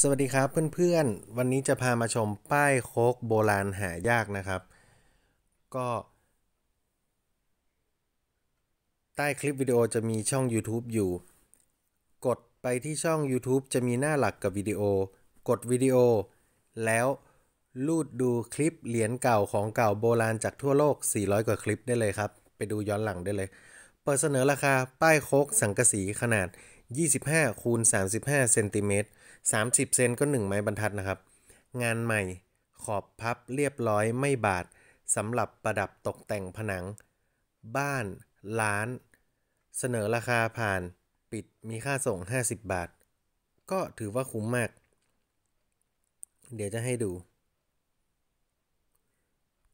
สวัสดีครับเพื่อนๆวันนี้จะพามาชมป้ายโคกโบราณหายากนะครับ ก็ ใต้คลิปวิดีโอจะมีช่อง YouTube อยู่ กดไปที่ช่อง YouTube จะมีหน้าหลักกับวิดีโอ กดวิดีโอ แล้วลูดดูคลิปเหรียญเก่าของเก่าโบราณจากทั่วโลก 400 กว่าคลิปได้เลยครับ ไปดูย้อนหลังได้เลย เปิดเสนอราคา ป้ายโคกสังกะสีขนาด25 คูณ35เซนติเมตร30 เซน ก็1ไม้บรรทัดนะครับ งานใหม่ ขอบพับเรียบร้อยไม่บาดสำหรับประดับตกแต่งผนัง บ้าน ร้าน เสนอราคาผ่าน ปิดมีค่าส่ง 50 บาท ก็ถือว่าคุ้มมาก เดี๋ยวจะให้ดู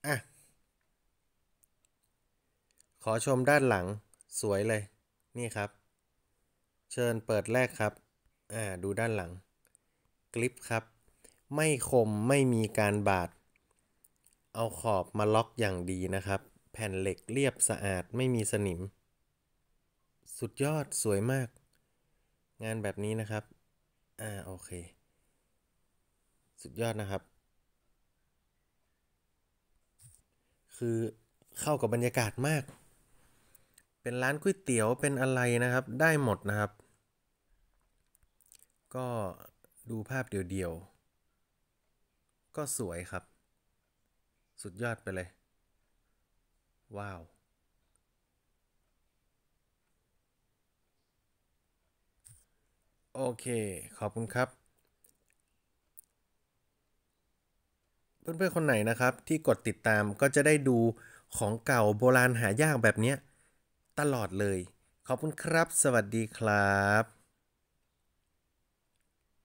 อ่ะ ขอชมด้านหลังสวยเลย นี่ครับเชิญเปิดแรกครับ อ่าดูด้านหลังกลิปครับ ไม่คมไม่มีการบาดเอาขอบมาล็อกอย่างดีนะครับ แผ่นเหล็กเรียบสะอาดไม่มีสนิม สุดยอดสวยมาก งานแบบนี้นะครับ อ่าโอเค สุดยอดนะครับ คือเข้ากับบรรยากาศมากเป็นร้านก๋วยเตี๋ยวเป็นอะไรนะครับ ได้หมดนะครับ ก็ดูภาพเดียวๆ ก็สวยครับ สุดยอดไปเลย ว้าว โอเคขอบคุณครับ เพื่อนๆ คนไหนนะครับ ที่กดติดตามก็จะได้ดูของเก่าโบราณหายากแบบนี้ตลอดเลย ขอบคุณครับ สวัสดีครับ